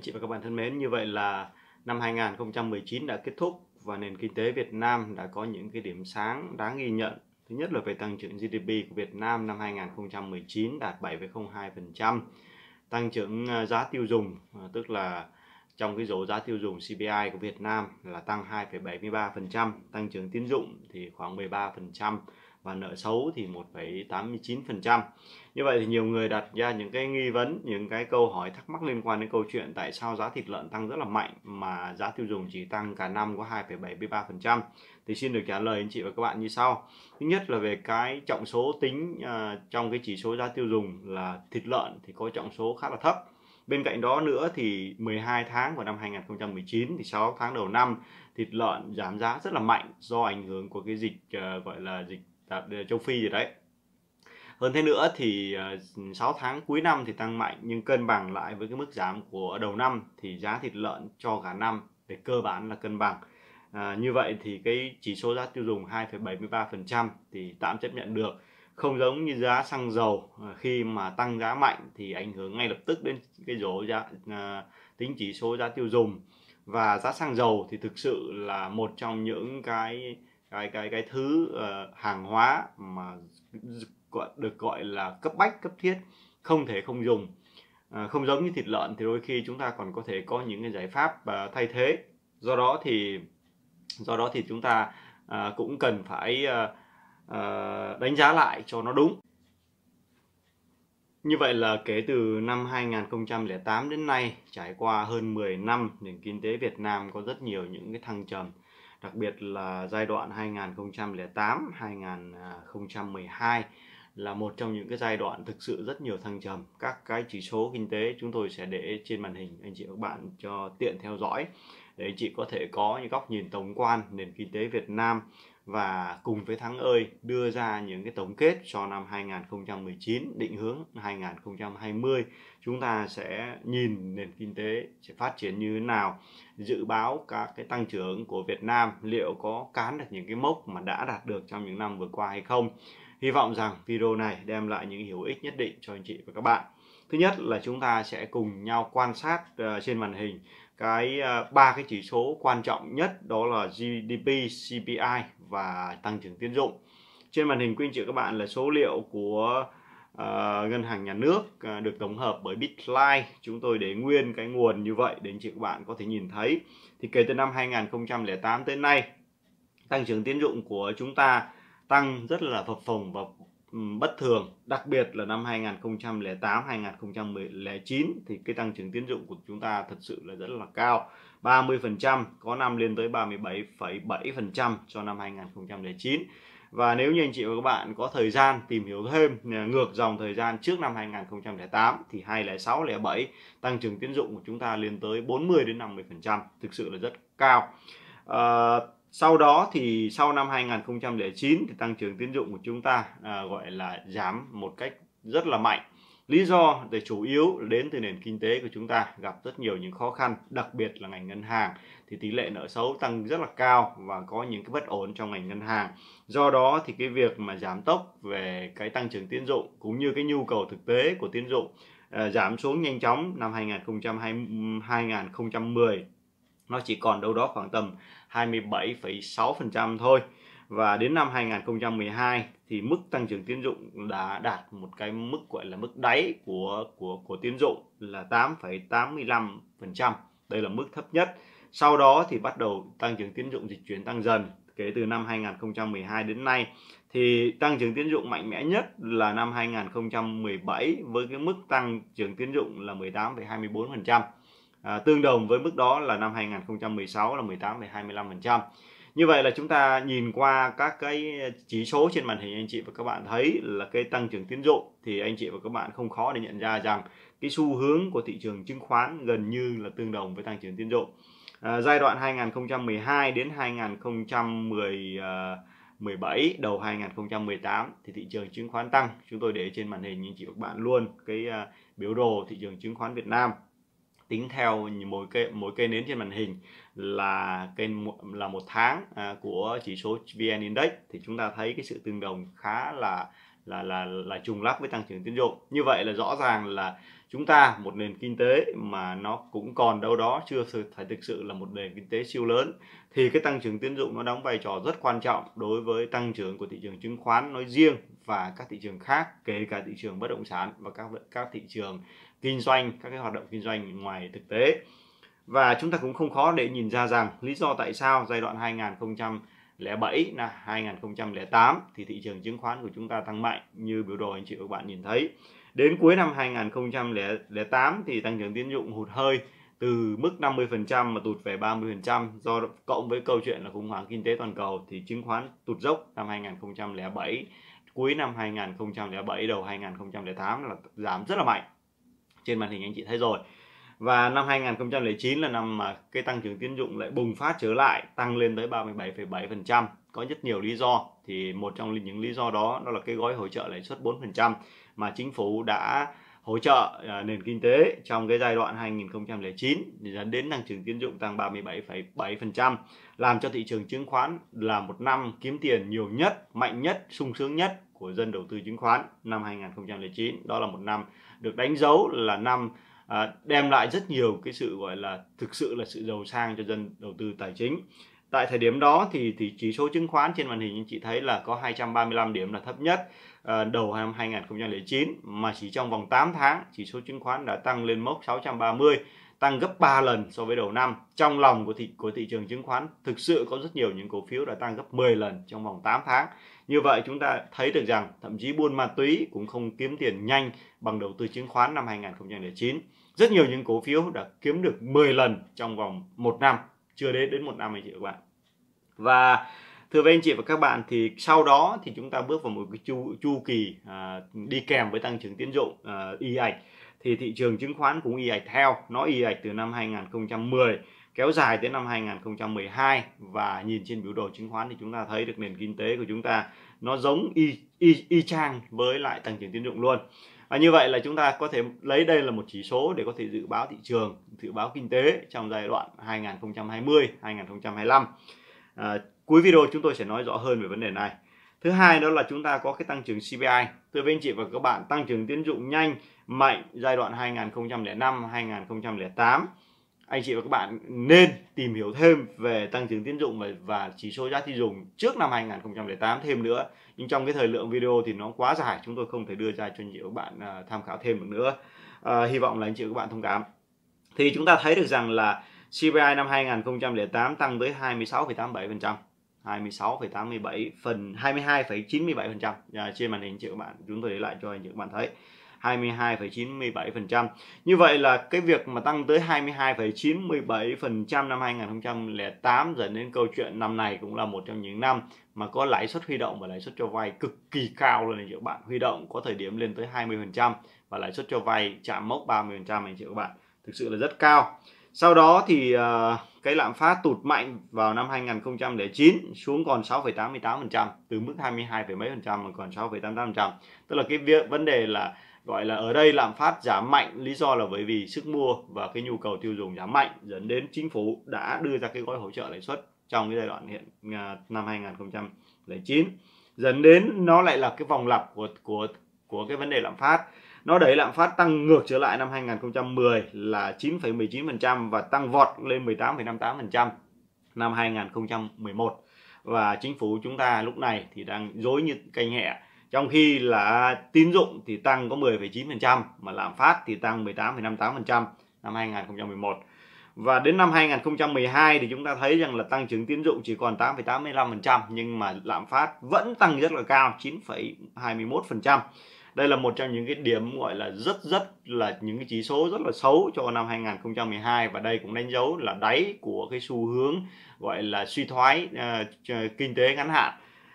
Anh chị và các bạn thân mến, như vậy là năm 2019 đã kết thúc và nền kinh tế Việt Nam đã có những cái điểm sáng đáng ghi nhận. Thứ nhất là về tăng trưởng GDP của Việt Nam năm 2019 đạt 7,02%. Tăng trưởng à, giá tiêu dùng, à, tức là trong cái rổ giá tiêu dùng CPI của Việt Nam là tăng 2,73%, tăng trưởng tín dụng thì khoảng 13%, và nợ xấu thì 1,89%. Như vậy thì nhiều người đặt ra những cái nghi vấn, những cái câu hỏi thắc mắc liên quan đến câu chuyện tại sao giá thịt lợn tăng rất là mạnh mà giá tiêu dùng chỉ tăng cả năm có 2,73%. Thì xin được trả lời anh chị và các bạn như sau. Thứ nhất là về cái trọng số tính uh, trong cái chỉ số giá tiêu dùng là thịt lợn thì có trọng số khá là thấp. Bên cạnh đó nữa thì 12 tháng của năm 2019 thì 6 tháng đầu năm thịt lợn giảm giá rất là mạnh do ảnh hưởng của cái dịch uh, gọi là dịch à, châu Phi gì đấy hơn thế nữa thì 6 ờ, tháng cuối năm thì tăng mạnh nhưng cân bằng lại với cái mức giảm của đầu năm thì giá thịt lợn cho cả năm về cơ bản là cân bằng à, như vậy thì cái chỉ số giá tiêu dùng 2,73% thì tạm chấp nhận được không giống như giá xăng dầu khi mà tăng giá mạnh thì ảnh hưởng ngay lập tức đến cái rổ giá à, tính chỉ số giá tiêu dùng và giá xăng dầu thì thực sự là một trong những cái cái cái cái thứ uh, hàng hóa mà được gọi là cấp bách cấp thiết không thể không dùng à, không giống như thịt lợn thì đôi khi chúng ta còn có thể có những cái giải pháp à, thay thế do đó thì do đó thì chúng ta à, cũng cần phải à, à, đánh giá lại cho nó đúng như vậy là kể từ năm 2008 đến nay trải qua hơn 10 năm nền kinh tế Việt Nam có rất nhiều những cái thăng trầm đặc biệt là giai đoạn 2008-2012 là một trong những cái giai đoạn thực sự rất nhiều thăng trầm. Các cái chỉ số kinh tế chúng tôi sẽ để trên màn hình anh chị và các bạn cho tiện theo dõi để anh chị có thể có những góc nhìn tổng quan nền kinh tế Việt Nam và cùng với Thắng ơi đưa ra những cái tổng kết cho năm 2019, định hướng 2020. Chúng ta sẽ nhìn nền kinh tế sẽ phát triển như thế nào, dự báo các cái tăng trưởng của Việt Nam liệu có cán được những cái mốc mà đã đạt được trong những năm vừa qua hay không. Hy vọng rằng video này đem lại những hiểu ích nhất định cho anh chị và các bạn. Thứ nhất là chúng ta sẽ cùng nhau quan sát ờ, trên màn hình cái ờ, ba cái chỉ số quan trọng nhất đó là GDP, CPI và tăng trưởng tín dụng. Trên màn hình quý anh chị các bạn là số liệu của uh, ngân hàng nhà nước uh, được tổng hợp bởi Bitline. Chúng tôi để nguyên cái nguồn như vậy để anh chị các bạn có thể nhìn thấy. Thì kể từ năm 2008 tới nay, tăng trưởng tín dụng của chúng ta tăng rất là phập phồng và Ừ, bất thường, đặc biệt là năm 2008, 2009 thì cái tăng trưởng tiến dụng của chúng ta thật sự là rất là cao. 30%, có năm lên tới 37,7% cho năm 2009. Và nếu như anh chị và các bạn có thời gian tìm hiểu thêm à, ngược dòng thời gian trước năm 2008 thì 2006 07 tăng trưởng tiến dụng của chúng ta lên tới 40 đến 50%, thực sự là rất cao. À, sau đó thì sau năm 2009 thì tăng trưởng tín dụng của chúng ta à, gọi là giảm một cách rất là mạnh lý do để chủ yếu đến từ nền kinh tế của chúng ta gặp rất nhiều những khó khăn đặc biệt là ngành ngân hàng thì tỷ lệ nợ xấu tăng rất là cao và có những cái bất ổn trong ngành ngân hàng do đó thì cái việc mà giảm tốc về cái tăng trưởng tín dụng cũng như cái nhu cầu thực tế của tín dụng uh, giảm xuống nhanh chóng năm 2020 2010 nó chỉ còn đâu đó khoảng tầm 27,6% thôi và đến năm 2012 thì mức tăng trưởng tín dụng đã đạt một cái mức gọi là mức đáy của của của tín dụng là 8,85%. Đây là mức thấp nhất. Sau đó thì bắt đầu tăng trưởng tín dụng dịch chuyển tăng dần kể từ năm 2012 đến nay thì tăng trưởng tín dụng mạnh mẽ nhất là năm 2017 với cái mức tăng trưởng tín dụng là 18,24% à, tương đồng với mức đó là năm 2016 là 18 25%. Như vậy là chúng ta nhìn qua các cái chỉ số trên màn hình anh chị và các bạn thấy là cái tăng trưởng tiến dụng thì anh chị và các bạn không khó để nhận ra rằng cái xu hướng của thị trường chứng khoán gần như là tương đồng với tăng trưởng tiến dụng. À, giai đoạn 2012 đến 2010 à, 17 đầu 2018 thì thị trường chứng khoán tăng. Chúng tôi để trên màn hình anh chị và các bạn luôn cái uh, biểu đồ thị trường chứng khoán Việt Nam tính theo mỗi cây mỗi cây nến trên màn hình là cây là một tháng à, của chỉ số VN Index thì chúng ta thấy cái sự tương đồng khá là là là là trùng lắp với tăng trưởng tín dụng như vậy là rõ ràng là chúng ta một nền kinh tế mà nó cũng còn đâu đó chưa phải thực sự là một nền kinh tế siêu lớn thì cái tăng trưởng tín dụng nó đóng vai trò rất quan trọng đối với tăng trưởng của thị trường chứng khoán nói riêng và các thị trường khác kể cả thị trường bất động sản và các các thị trường kinh doanh các cái hoạt động kinh doanh ngoài thực tế và chúng ta cũng không khó để nhìn ra rằng lý do tại sao giai đoạn 2007 là 2008 thì thị trường chứng khoán của chúng ta tăng mạnh như biểu đồ anh chị và các bạn nhìn thấy. Đến cuối năm 2008 thì tăng trưởng tín dụng hụt hơi từ mức 50% mà tụt về 30% do cộng với câu chuyện là khủng hoảng kinh tế toàn cầu thì chứng khoán tụt dốc năm 2007 cuối năm 2007 đầu 2008 là giảm rất là mạnh trên màn hình anh chị thấy rồi và năm 2009 là năm mà cái tăng trưởng tín dụng lại bùng phát trở lại tăng lên tới 37,7% có rất nhiều lý do thì một trong những lý do đó đó là cái gói hỗ trợ lãi suất 4% mà chính phủ đã hỗ trợ à, nền kinh tế trong cái giai đoạn 2009 dẫn đến tăng trưởng tín dụng tăng 37,7% làm cho thị trường chứng khoán là một năm kiếm tiền nhiều nhất, mạnh nhất, sung sướng nhất của dân đầu tư chứng khoán năm 2009 đó là một năm được đánh dấu là năm à, đem lại rất nhiều cái sự gọi là thực sự là sự giàu sang cho dân đầu tư tài chính tại thời điểm đó thì thì chỉ số chứng khoán trên màn hình anh chị thấy là có 235 điểm là thấp nhất à, đầu năm 2009 mà chỉ trong vòng 8 tháng chỉ số chứng khoán đã tăng lên mốc 630 tăng gấp 3 lần so với đầu năm. Trong lòng của thị của thị trường chứng khoán thực sự có rất nhiều những cổ phiếu đã tăng gấp 10 lần trong vòng 8 tháng. Như vậy chúng ta thấy được rằng thậm chí buôn ma túy cũng không kiếm tiền nhanh bằng đầu tư chứng khoán năm 2009. Rất nhiều những cổ phiếu đã kiếm được 10 lần trong vòng 1 năm, chưa đến đến 1 năm anh chị các bạn. Và thưa với anh chị và các bạn thì sau đó thì chúng ta bước vào một cái chu chu kỳ à, đi kèm với tăng trưởng tiến dụng à, y ạch thì thị trường chứng khoán cũng y ạch theo nó y ạch từ năm 2010 kéo dài tới năm 2012 và nhìn trên biểu đồ chứng khoán thì chúng ta thấy được nền kinh tế của chúng ta nó giống y y, y chang với lại tăng trưởng tín dụng luôn và như vậy là chúng ta có thể lấy đây là một chỉ số để có thể dự báo thị trường dự báo kinh tế trong giai đoạn 2020 2025 à, cuối video chúng tôi sẽ nói rõ hơn về vấn đề này Thứ hai đó là chúng ta có cái tăng trưởng CPI. Thưa với anh chị và các bạn, tăng trưởng tiến dụng nhanh mạnh giai đoạn 2005 2008 anh chị và các bạn nên tìm hiểu thêm về tăng trưởng tiến dụng và chỉ số giá tiêu dùng trước năm 2008 thêm nữa nhưng trong cái thời lượng video thì nó quá dài chúng tôi không thể đưa ra cho nhiều các bạn à, tham khảo thêm được nữa à, hy vọng là anh chị và các bạn thông cảm thì chúng ta thấy được rằng là CPI năm 2008 tăng tới 26,87% 26,87 phần 22,97% à, dạ, trên màn hình chị các bạn chúng tôi để lại cho anh chị các bạn thấy 22,97%. Như vậy là cái việc mà tăng tới 22,97% năm 2008 dẫn đến câu chuyện năm này cũng là một trong những năm mà có lãi suất huy động và lãi suất cho vay cực kỳ cao luôn chị các bạn. Huy động có thời điểm lên tới 20% và lãi suất cho vay chạm mốc 30% anh chị các bạn. Thực sự là rất cao. Sau đó thì uh, cái lạm phát tụt mạnh vào năm 2009 xuống còn 6,88% từ mức 22, mấy phần trăm mà còn 6,88%. Tức là cái việc vấn đề là gọi là ở đây lạm phát giảm mạnh lý do là bởi vì sức mua và cái nhu cầu tiêu dùng giảm mạnh dẫn đến chính phủ đã đưa ra cái gói hỗ trợ lãi suất trong cái giai đoạn hiện à, năm 2009 dẫn đến nó lại là cái vòng lặp của của của cái vấn đề lạm phát nó đẩy lạm phát tăng ngược trở lại năm 2010 là 9,19% và tăng vọt lên 18,58% năm 2011 và chính phủ chúng ta lúc này thì đang dối như canh hẹ trong khi là tín dụng thì tăng có 10,9% mà lạm phát thì tăng 18,58% năm 2011 và đến năm 2012 thì chúng ta thấy rằng là tăng trưởng tín dụng chỉ còn 8,85% nhưng mà lạm phát vẫn tăng rất là cao 9,21% đây là một trong những cái điểm gọi là rất rất là những cái chỉ số rất là xấu cho năm 2012 và đây cũng đánh dấu là đáy của cái xu hướng gọi là suy thoái uh, kinh tế ngắn hạn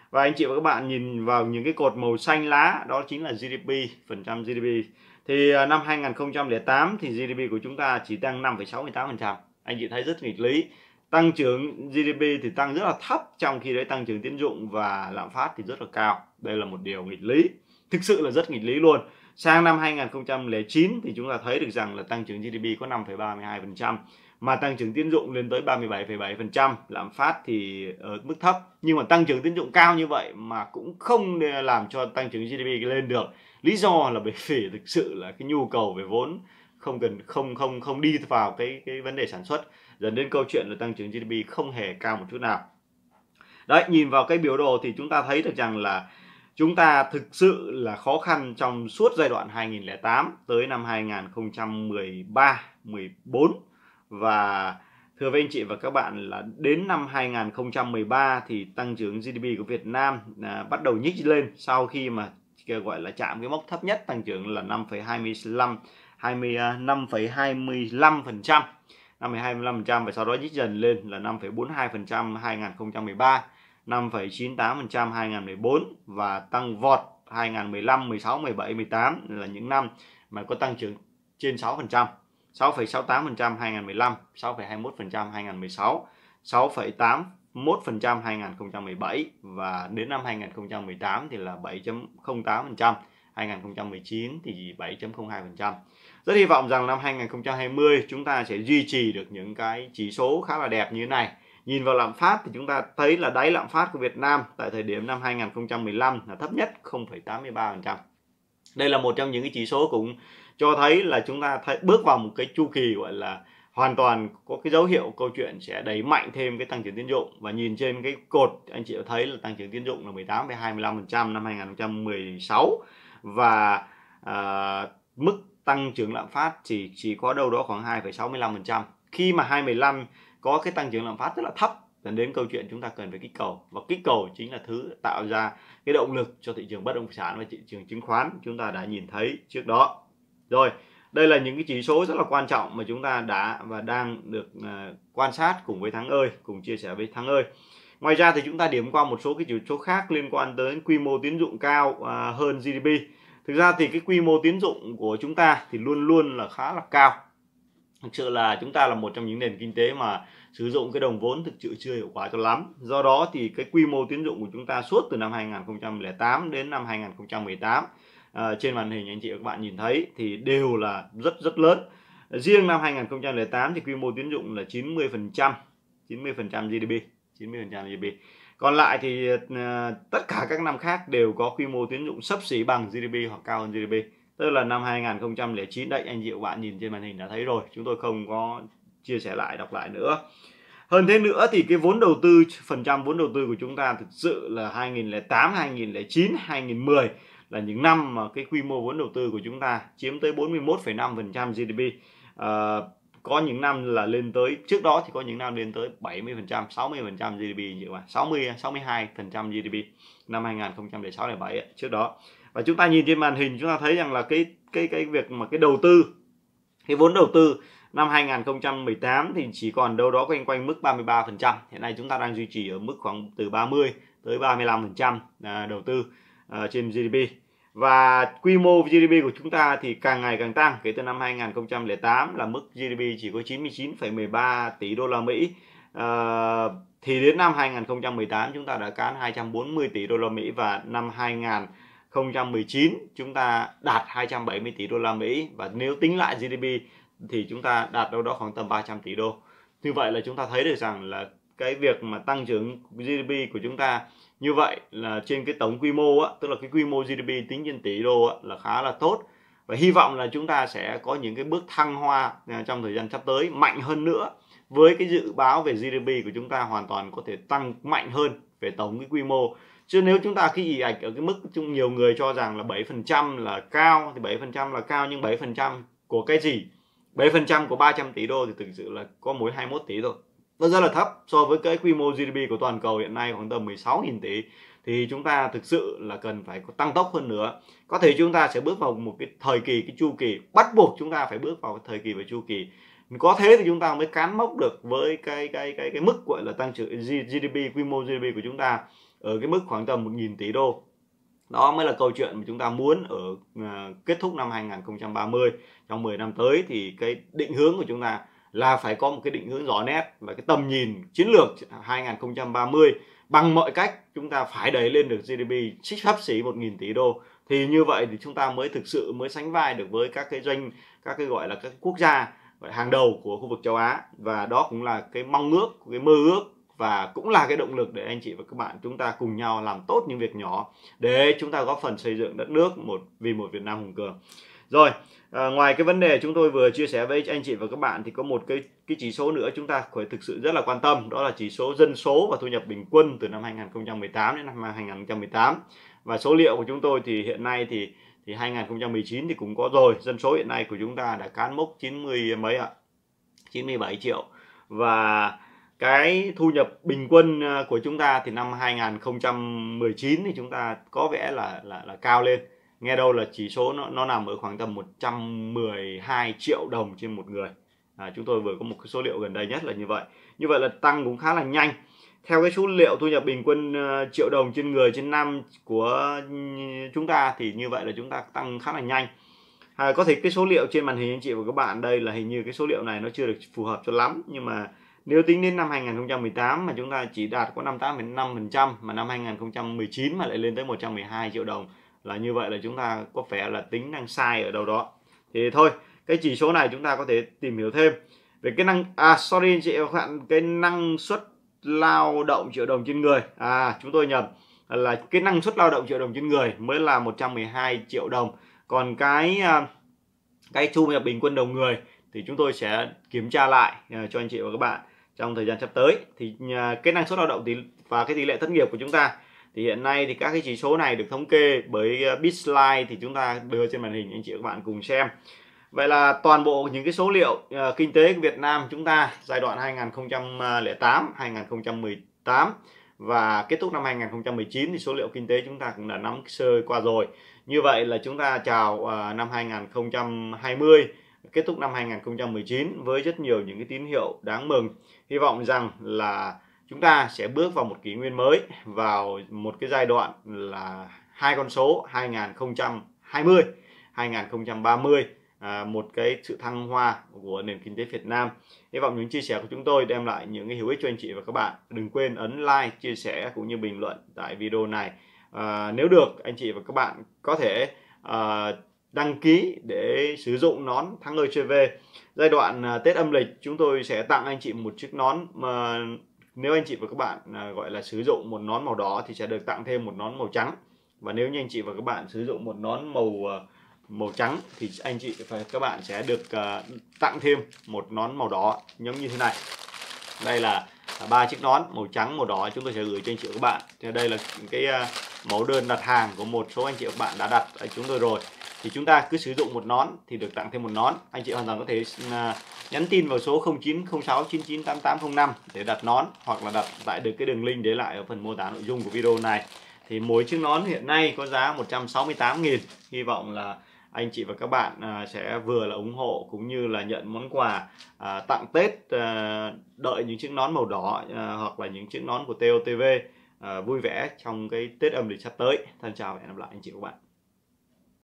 và anh chị và các bạn nhìn vào những cái cột màu xanh lá đó chính là GDP phần trăm GDP thì ờ, năm 2008 thì GDP của chúng ta chỉ tăng 5,68% anh chị thấy rất nghịch lý tăng trưởng GDP thì tăng rất là thấp trong khi đấy tăng trưởng tín dụng và lạm phát thì rất là cao đây là một điều nghịch lý thực sự là rất nghịch lý luôn sang năm 2009 thì chúng ta thấy được rằng là tăng trưởng GDP có 5,32% mà tăng trưởng tín dụng lên tới 37,7%, lạm phát thì ở mức thấp nhưng mà tăng trưởng tín dụng cao như vậy mà cũng không làm cho tăng trưởng GDP lên được. Lý do là bởi vì thực sự là cái nhu cầu về vốn không cần không không không đi vào cái cái vấn đề sản xuất dẫn đến câu chuyện là tăng trưởng GDP không hề cao một chút nào. Đấy, nhìn vào cái biểu đồ thì chúng ta thấy được rằng là chúng ta thực sự là khó khăn trong suốt giai đoạn 2008 tới năm 2013 14 và thưa với anh chị và các bạn là đến năm 2013 thì tăng trưởng GDP của Việt Nam à, bắt đầu nhích lên sau khi mà gọi là chạm cái mốc thấp nhất tăng trưởng là 5,25 20 5,25% 5,25% và sau đó nhích dần lên là 5,42% 2013 5,98% 2014 và tăng vọt 2015, 16, 17, 18 là những năm mà có tăng trưởng trên 6%, 6,68% 2015, 6,21% 2016, 6,81% 2017 và đến năm 2018 thì là 7.08%, 2019 thì 7.02%. Rất hy vọng rằng năm 2020 chúng ta sẽ duy trì được những cái chỉ số khá là đẹp như thế này Nhìn vào lạm phát thì chúng ta thấy là đáy lạm phát của Việt Nam tại thời điểm năm 2015 là thấp nhất 0,83%. Đây là một trong những cái chỉ số cũng cho thấy là chúng ta thấy, bước vào một cái chu kỳ gọi là hoàn toàn có cái dấu hiệu câu chuyện sẽ đẩy mạnh thêm cái tăng trưởng tiến dụng và nhìn trên cái cột anh chị thấy là tăng trưởng tiến dụng là 18,25% năm 2016 và à, mức tăng trưởng lạm phát chỉ chỉ có đâu đó khoảng 2,65% khi mà 2,15 có cái tăng trưởng lạm phát rất là thấp dẫn đến câu chuyện chúng ta cần phải kích cầu và kích cầu chính là thứ tạo ra cái động lực cho thị trường bất động sản và thị trường chứng khoán chúng ta đã nhìn thấy trước đó rồi đây là những cái chỉ số rất là quan trọng mà chúng ta đã và đang được uh, quan sát cùng với thắng ơi cùng chia sẻ với thắng ơi ngoài ra thì chúng ta điểm qua một số cái chỉ số khác liên quan tới quy mô tín dụng cao uh, hơn gdp thực ra thì cái quy mô tín dụng của chúng ta thì luôn luôn là khá là cao thực sự là chúng ta là một trong những nền kinh tế mà sử dụng cái đồng vốn thực sự chưa hiệu quả cho lắm do đó thì cái quy mô tín dụng của chúng ta suốt từ năm 2008 đến năm 2018 à, ờ, trên màn hình anh chị và các bạn nhìn thấy thì đều là rất rất lớn riêng năm 2008 thì quy mô tín dụng là 90 phần trăm 90 phần trăm GDP 90 phần trăm GDP còn lại thì à, tất cả các năm khác đều có quy mô tín dụng sấp xỉ bằng GDP hoặc cao hơn GDP tức là năm 2009 đấy anh chị bạn nhìn trên màn hình đã thấy rồi chúng tôi không có chia sẻ lại đọc lại nữa hơn thế nữa thì cái vốn đầu tư phần trăm vốn đầu tư của chúng ta thực sự là 2008 2009 2010 là những năm mà cái quy mô vốn đầu tư của chúng ta chiếm tới 41,5% GDP à, có những năm là lên tới trước đó thì có những năm lên tới 70% 60% GDP như vậy 60 62% GDP năm 2006 2007 trước đó và chúng ta nhìn trên màn hình chúng ta thấy rằng là cái cái cái việc mà cái đầu tư cái vốn đầu tư năm 2018 thì chỉ còn đâu đó quanh quanh mức 33%. Hiện nay chúng ta đang duy trì ở mức khoảng từ 30 tới 35% à, đầu tư à, trên GDP. Và quy mô GDP của chúng ta thì càng ngày càng tăng. Kể từ năm 2008 là mức GDP chỉ có 99,13 tỷ đô la Mỹ. À, thì đến năm 2018 chúng ta đã cán 240 tỷ đô la Mỹ và năm 2000 2019 chúng ta đạt 270 tỷ đô la Mỹ và nếu tính lại GDP thì chúng ta đạt đâu đó khoảng tầm 300 tỷ đô. Như vậy là chúng ta thấy được rằng là cái việc mà tăng trưởng GDP của chúng ta như vậy là trên cái tổng quy mô á, tức là cái quy mô GDP tính trên tỷ đô á, là khá là tốt và hy vọng là chúng ta sẽ có những cái bước thăng hoa à, trong thời gian sắp tới mạnh hơn nữa với cái dự báo về GDP của chúng ta hoàn toàn có thể tăng mạnh hơn về tổng cái quy mô chứ nếu chúng ta khi ì ạch ở cái mức chung nhiều người cho rằng là 7% là cao thì 7% là cao nhưng 7% của cái gì 7% của 300 tỷ đô thì thực sự là có mỗi 21 tỷ thôi nó rất là thấp so với cái quy mô GDP của toàn cầu hiện nay khoảng tầm 16.000 tỷ thì chúng ta thực sự là cần phải có tăng tốc hơn nữa có thể chúng ta sẽ bước vào một cái thời kỳ cái chu kỳ bắt buộc chúng ta phải bước vào cái thời kỳ và chu kỳ có thế thì chúng ta mới cán mốc được với cái cái cái cái mức gọi là tăng trưởng GDP quy mô GDP của chúng ta ở cái mức khoảng tầm 1.000 tỷ đô đó mới là câu chuyện mà chúng ta muốn ở à, kết thúc năm 2030 trong 10 năm tới thì cái định hướng của chúng ta là phải có một cái định hướng rõ nét và cái tầm nhìn chiến lược 2030 bằng mọi cách chúng ta phải đẩy lên được GDP sắp xỉ 1.000 tỷ đô thì như vậy thì chúng ta mới thực sự mới sánh vai được với các cái doanh các cái gọi là các quốc gia hàng đầu của khu vực châu Á và đó cũng là cái mong ước cái mơ ước và cũng là cái động lực để anh chị và các bạn chúng ta cùng nhau làm tốt những việc nhỏ để chúng ta góp phần xây dựng đất nước một vì một Việt Nam hùng cường. Rồi, à, ngoài cái vấn đề chúng tôi vừa chia sẻ với anh chị và các bạn thì có một cái cái chỉ số nữa chúng ta phải thực sự rất là quan tâm đó là chỉ số dân số và thu nhập bình quân từ năm 2018 đến năm 2018 và số liệu của chúng tôi thì hiện nay thì thì 2019 thì cũng có rồi dân số hiện nay của chúng ta đã cán mốc 90 mấy ạ 97 triệu và cái thu nhập bình quân à, của chúng ta thì năm 2019 thì chúng ta có vẻ là là, là cao lên nghe đâu là chỉ số nó, nó nằm ở khoảng tầm 112 triệu đồng trên một người à, chúng tôi vừa có một cái số liệu gần đây nhất là như vậy như vậy là tăng cũng khá là nhanh theo cái số liệu thu nhập bình quân à, triệu đồng trên người trên năm của ừ, chúng ta thì như vậy là chúng ta tăng khá là nhanh à, có thể cái số liệu trên màn hình anh chị và các bạn đây là hình như cái số liệu này nó chưa được phù hợp cho lắm nhưng mà nếu tính đến năm 2018 mà chúng ta chỉ đạt có 58,5% mà năm 2019 mà lại lên tới 112 triệu đồng là như vậy là chúng ta có vẻ là tính đang sai ở đâu đó. Thì thôi, cái chỉ số này chúng ta có thể tìm hiểu thêm về cái năng à sorry anh chị các bạn cái năng suất lao động triệu đồng trên người. À chúng tôi nhầm là cái năng suất lao động triệu đồng trên người mới là 112 triệu đồng. Còn cái à, cái thu nhập bình quân đầu người thì chúng tôi sẽ kiểm tra lại à, cho anh chị và các bạn trong thời gian sắp tới thì à, cái năng suất lao động thì và cái tỷ lệ thất nghiệp của chúng ta thì hiện nay thì các cái chỉ số này được thống kê bởi à, Bitslide thì chúng ta đưa trên màn hình anh chị và các bạn cùng xem vậy là toàn bộ những cái số liệu uh, kinh tế của Việt Nam chúng ta giai đoạn 2008 2018 và kết thúc năm 2019 thì số liệu kinh tế chúng ta cũng đã nắm sơ qua rồi như vậy là chúng ta chào uh, năm 2020 kết thúc năm 2019 với rất nhiều những cái tín hiệu đáng mừng. Hy vọng rằng là chúng ta sẽ bước vào một kỷ nguyên mới, vào một cái giai đoạn là hai con số 2020, 2030 À, một cái sự thăng hoa của nền kinh tế Việt Nam. Hy vọng những chia sẻ của chúng tôi đem lại những cái hữu ích cho anh chị và các bạn. Đừng quên ấn like, chia sẻ cũng như bình luận tại video này. À, nếu được anh chị và các bạn có thể à, đăng ký để sử dụng nón thắng lời chơi về giai đoạn à, Tết âm lịch chúng tôi sẽ tặng anh chị một chiếc nón mà nếu anh chị và các bạn à, gọi là sử dụng một nón màu đỏ thì sẽ được tặng thêm một nón màu trắng và nếu như anh chị và các bạn sử dụng một nón màu à, màu trắng thì anh chị và các bạn sẽ được tặng thêm một nón màu đỏ giống như thế này đây là ba chiếc nón màu trắng màu đỏ chúng tôi sẽ gửi cho anh chị và các bạn thì đây là cái mẫu đơn đặt hàng của một số anh chị và các bạn đã đặt ở chúng tôi rồi thì chúng ta cứ sử dụng một nón thì được tặng thêm một nón anh chị hoàn toàn có thể à, nhắn tin vào số 0906998805 để đặt nón hoặc là đặt lại được cái đường link để lại ở phần mô tả nội dung của video này thì mỗi chiếc nón hiện nay có giá 168.000 hy vọng là anh chị và các bạn à, sẽ vừa là ủng hộ cũng như là nhận món quà à, tặng Tết đợi những chiếc nón màu đỏ hoặc là những chiếc nón của TOTV vui vẻ trong cái Tết âm lịch sắp tới. Thân chào và hẹn gặp lại anh chị và các bạn.